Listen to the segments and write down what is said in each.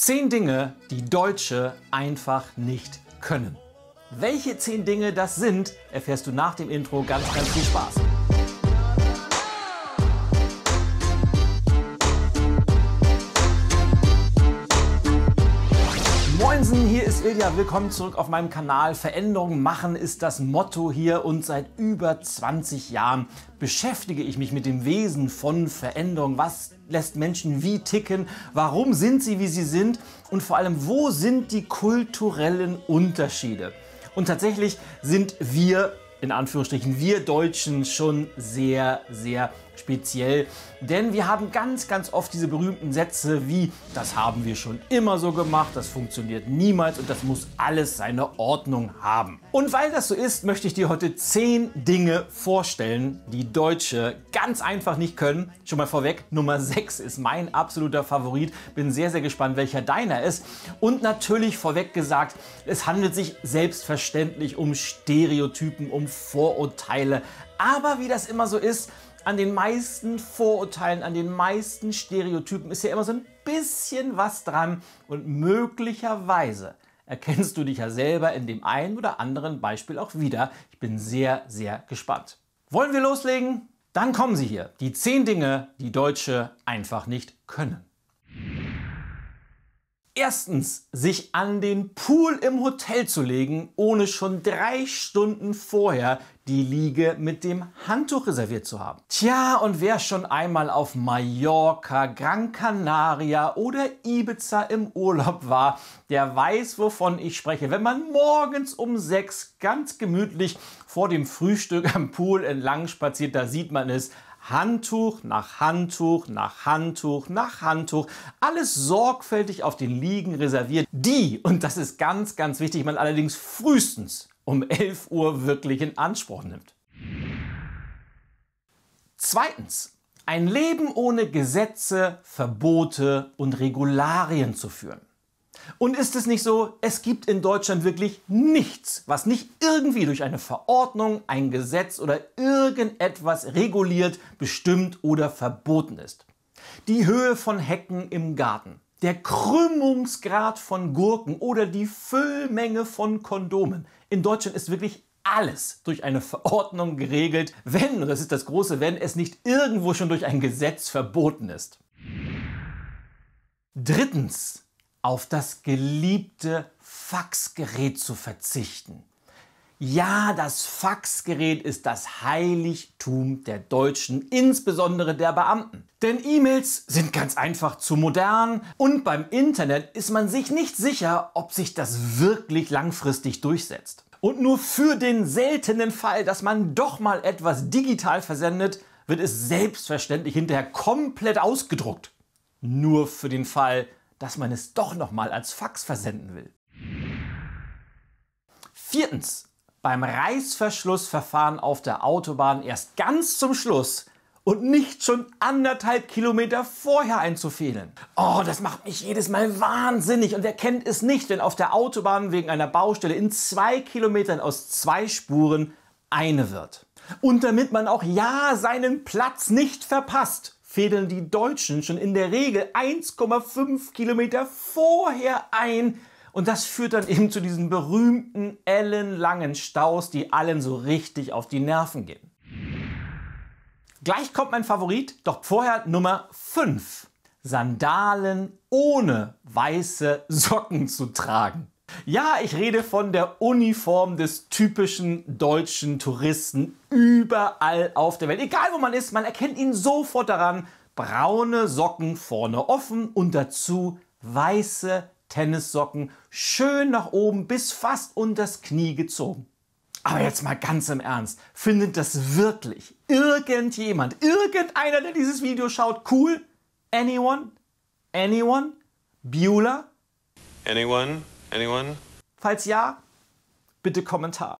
Zehn Dinge, die Deutsche einfach nicht können. Welche zehn Dinge das sind, erfährst du nach dem Intro. Ganz, ganz viel Spaß. Moinsen, hier ist Ilja. Willkommen zurück auf meinem Kanal. Veränderung machen ist das Motto hier und seit über 20 Jahren beschäftige ich mich mit dem Wesen von Veränderung. Was lässt Menschen wie ticken? Warum sind sie, wie sie sind? Und vor allem, wo sind die kulturellen Unterschiede? Und tatsächlich sind wir, in Anführungsstrichen, wir Deutschen schon sehr, sehr speziell, denn wir haben ganz, ganz oft diese berühmten Sätze wie das haben wir schon immer so gemacht, das funktioniert niemals und das muss alles seine Ordnung haben. Und weil das so ist, möchte ich dir heute zehn Dinge vorstellen, die Deutsche ganz einfach nicht können. Schon mal vorweg, Nummer 6 ist mein absoluter Favorit. Bin sehr, sehr gespannt, welcher deiner ist. Und natürlich vorweg gesagt, es handelt sich selbstverständlich um Stereotypen, um Vorurteile. Aber wie das immer so ist, an den meisten Vorurteilen, an den meisten Stereotypen ist ja immer so ein bisschen was dran und möglicherweise erkennst du dich ja selber in dem einen oder anderen Beispiel auch wieder. Ich bin sehr, sehr gespannt. Wollen wir loslegen? Dann kommen sie hier. Die zehn Dinge, die Deutsche einfach nicht können. Erstens, sich an den Pool im Hotel zu legen, ohne schon drei Stunden vorher die Liege mit dem Handtuch reserviert zu haben. Tja, und wer schon einmal auf Mallorca, Gran Canaria oder Ibiza im Urlaub war, der weiß, wovon ich spreche. Wenn man morgens um sechs ganz gemütlich vor dem Frühstück am Pool entlang spaziert, da sieht man es Handtuch nach Handtuch nach Handtuch nach Handtuch, alles sorgfältig auf den Liegen reserviert, die, und das ist ganz, ganz wichtig, man allerdings frühestens um 11 Uhr wirklich in Anspruch nimmt. Zweitens, ein Leben ohne Gesetze, Verbote und Regularien zu führen. Und ist es nicht so, es gibt in Deutschland wirklich nichts, was nicht irgendwie durch eine Verordnung, ein Gesetz oder irgendetwas reguliert, bestimmt oder verboten ist. Die Höhe von Hecken im Garten, der Krümmungsgrad von Gurken oder die Füllmenge von Kondomen. In Deutschland ist wirklich alles durch eine Verordnung geregelt, wenn, und das ist das große Wenn, es nicht irgendwo schon durch ein Gesetz verboten ist. Drittens, auf das geliebte Faxgerät zu verzichten. Ja, das Faxgerät ist das Heiligtum der Deutschen, insbesondere der Beamten. Denn E-Mails sind ganz einfach zu modern und beim Internet ist man sich nicht sicher, ob sich das wirklich langfristig durchsetzt. Und nur für den seltenen Fall, dass man doch mal etwas digital versendet, wird es selbstverständlich hinterher komplett ausgedruckt. Nur für den Fall, dass man es doch nochmal als Fax versenden will. Viertens. Beim Reißverschlussverfahren auf der Autobahn erst ganz zum Schluss und nicht schon anderthalb Kilometer vorher einzufehlen. Oh, das macht mich jedes Mal wahnsinnig. Und wer kennt es nicht, wenn auf der Autobahn wegen einer Baustelle in zwei Kilometern aus zwei Spuren eine wird. Und damit man auch ja seinen Platz nicht verpasst, fädeln die Deutschen schon in der Regel 1,5 Kilometer vorher ein. Und das führt dann eben zu diesen berühmten ellenlangen Staus, die allen so richtig auf die Nerven gehen. Gleich kommt mein Favorit, doch vorher Nummer 5. Sandalen ohne weiße Socken zu tragen. Ja, ich rede von der Uniform des typischen deutschen Touristen überall auf der Welt. Egal wo man ist, man erkennt ihn sofort daran. Braune Socken vorne offen und dazu weiße Tennissocken schön nach oben bis fast unters Knie gezogen. Aber jetzt mal ganz im Ernst, findet das wirklich irgendjemand, irgendeiner, der dieses Video schaut, cool? Anyone? Anyone? Beulah? Anyone? Anyone? Falls ja, bitte Kommentar.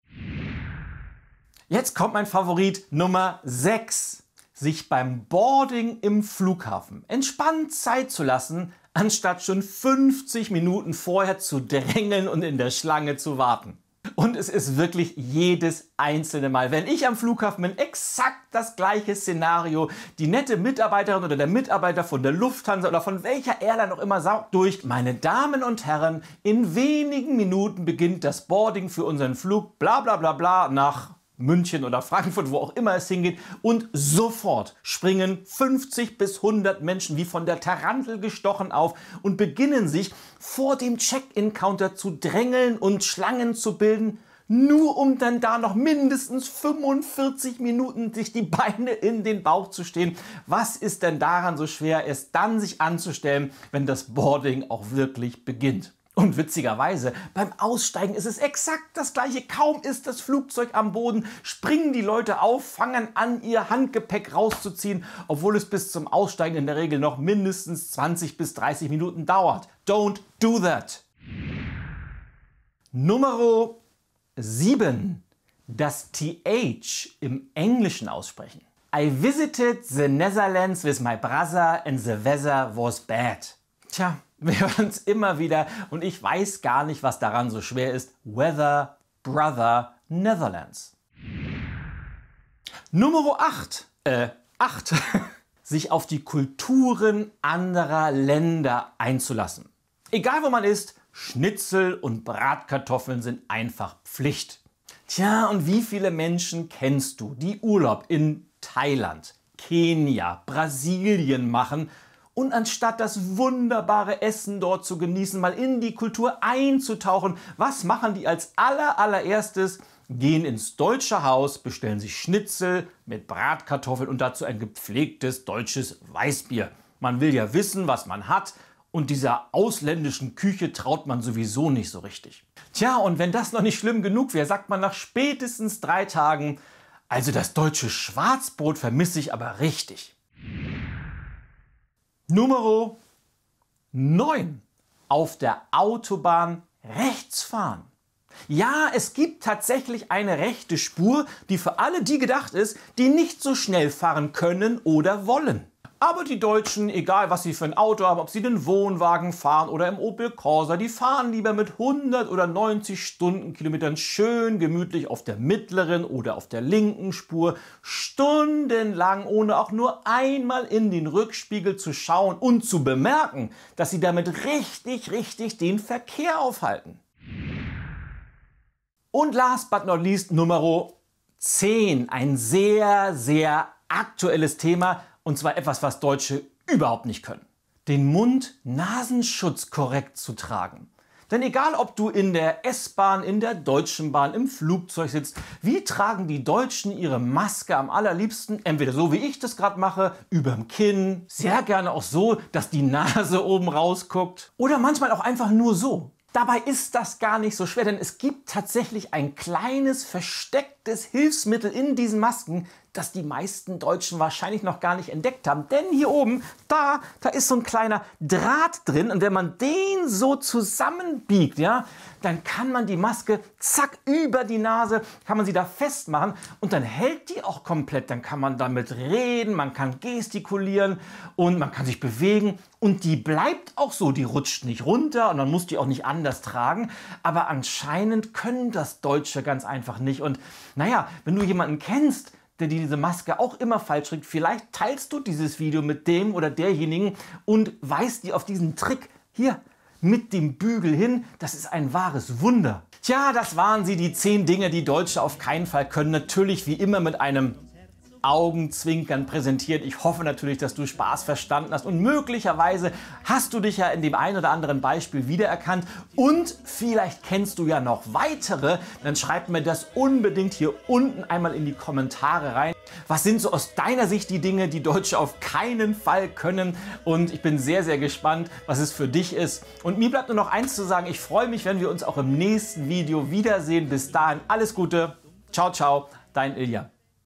Jetzt kommt mein Favorit Nummer 6. Sich beim Boarding im Flughafen entspannt Zeit zu lassen, anstatt schon 50 Minuten vorher zu drängeln und in der Schlange zu warten. Und es ist wirklich jedes einzelne Mal. Wenn ich am Flughafen bin, exakt das gleiche Szenario. Die nette Mitarbeiterin oder der Mitarbeiter von der Lufthansa oder von welcher Airline auch immer saugt durch. Meine Damen und Herren, in wenigen Minuten beginnt das Boarding für unseren Flug. Bla bla bla bla nach München oder Frankfurt, wo auch immer es hingeht. Und sofort springen 50 bis 100 Menschen wie von der Tarantel gestochen auf und beginnen sich vor dem Check-in-Counter zu drängeln und Schlangen zu bilden nur um dann da noch mindestens 45 Minuten sich die Beine in den Bauch zu stehen. Was ist denn daran so schwer, es dann sich anzustellen, wenn das Boarding auch wirklich beginnt? Und witzigerweise, beim Aussteigen ist es exakt das gleiche. Kaum ist das Flugzeug am Boden, springen die Leute auf, fangen an, ihr Handgepäck rauszuziehen, obwohl es bis zum Aussteigen in der Regel noch mindestens 20 bis 30 Minuten dauert. Don't do that. Nummer 7. Das TH im Englischen aussprechen. I visited the Netherlands with my brother and the weather was bad. Tja, wir hören es immer wieder und ich weiß gar nicht, was daran so schwer ist. Weather Brother Netherlands. Nummer 8. Äh, 8. Sich auf die Kulturen anderer Länder einzulassen. Egal wo man ist, Schnitzel und Bratkartoffeln sind einfach Pflicht. Tja, und wie viele Menschen kennst du, die Urlaub in Thailand, Kenia, Brasilien machen, und anstatt das wunderbare Essen dort zu genießen, mal in die Kultur einzutauchen, was machen die als aller allererstes? Gehen ins deutsche Haus, bestellen sich Schnitzel mit Bratkartoffeln und dazu ein gepflegtes deutsches Weißbier. Man will ja wissen, was man hat, und dieser ausländischen Küche traut man sowieso nicht so richtig. Tja, und wenn das noch nicht schlimm genug wäre, sagt man nach spätestens drei Tagen, also das deutsche Schwarzbrot vermisse ich aber richtig. Nummer 9. Auf der Autobahn rechts fahren. Ja, es gibt tatsächlich eine rechte Spur, die für alle die gedacht ist, die nicht so schnell fahren können oder wollen. Aber die Deutschen, egal was sie für ein Auto haben, ob sie den Wohnwagen fahren oder im Opel Corsa, die fahren lieber mit 100 oder 90 Stundenkilometern schön gemütlich auf der mittleren oder auf der linken Spur stundenlang, ohne auch nur einmal in den Rückspiegel zu schauen und zu bemerken, dass sie damit richtig, richtig den Verkehr aufhalten. Und last but not least Nummer 10, ein sehr, sehr aktuelles Thema, und zwar etwas, was Deutsche überhaupt nicht können. Den Mund-Nasenschutz korrekt zu tragen. Denn egal, ob du in der S-Bahn, in der Deutschen Bahn, im Flugzeug sitzt, wie tragen die Deutschen ihre Maske am allerliebsten? Entweder so, wie ich das gerade mache, überm Kinn, sehr gerne auch so, dass die Nase oben rausguckt oder manchmal auch einfach nur so. Dabei ist das gar nicht so schwer, denn es gibt tatsächlich ein kleines verstecktes Hilfsmittel in diesen Masken, das die meisten Deutschen wahrscheinlich noch gar nicht entdeckt haben. Denn hier oben, da, da ist so ein kleiner Draht drin und wenn man den so zusammenbiegt, ja, dann kann man die Maske zack über die Nase, kann man sie da festmachen und dann hält die auch komplett. Dann kann man damit reden, man kann gestikulieren und man kann sich bewegen und die bleibt auch so, die rutscht nicht runter und man muss die auch nicht anders tragen. Aber anscheinend können das Deutsche ganz einfach nicht. Und naja, wenn du jemanden kennst, der die diese Maske auch immer falsch trägt. Vielleicht teilst du dieses Video mit dem oder derjenigen und weist dir auf diesen Trick hier mit dem Bügel hin. Das ist ein wahres Wunder. Tja, das waren sie, die zehn Dinge, die Deutsche auf keinen Fall können. Natürlich wie immer mit einem Augenzwinkern präsentiert. Ich hoffe natürlich, dass du Spaß verstanden hast und möglicherweise hast du dich ja in dem einen oder anderen Beispiel wiedererkannt und vielleicht kennst du ja noch weitere. Dann schreib mir das unbedingt hier unten einmal in die Kommentare rein. Was sind so aus deiner Sicht die Dinge, die Deutsche auf keinen Fall können? Und ich bin sehr, sehr gespannt, was es für dich ist. Und mir bleibt nur noch eins zu sagen. Ich freue mich, wenn wir uns auch im nächsten Video wiedersehen. Bis dahin alles Gute. Ciao, ciao. Dein Ilja.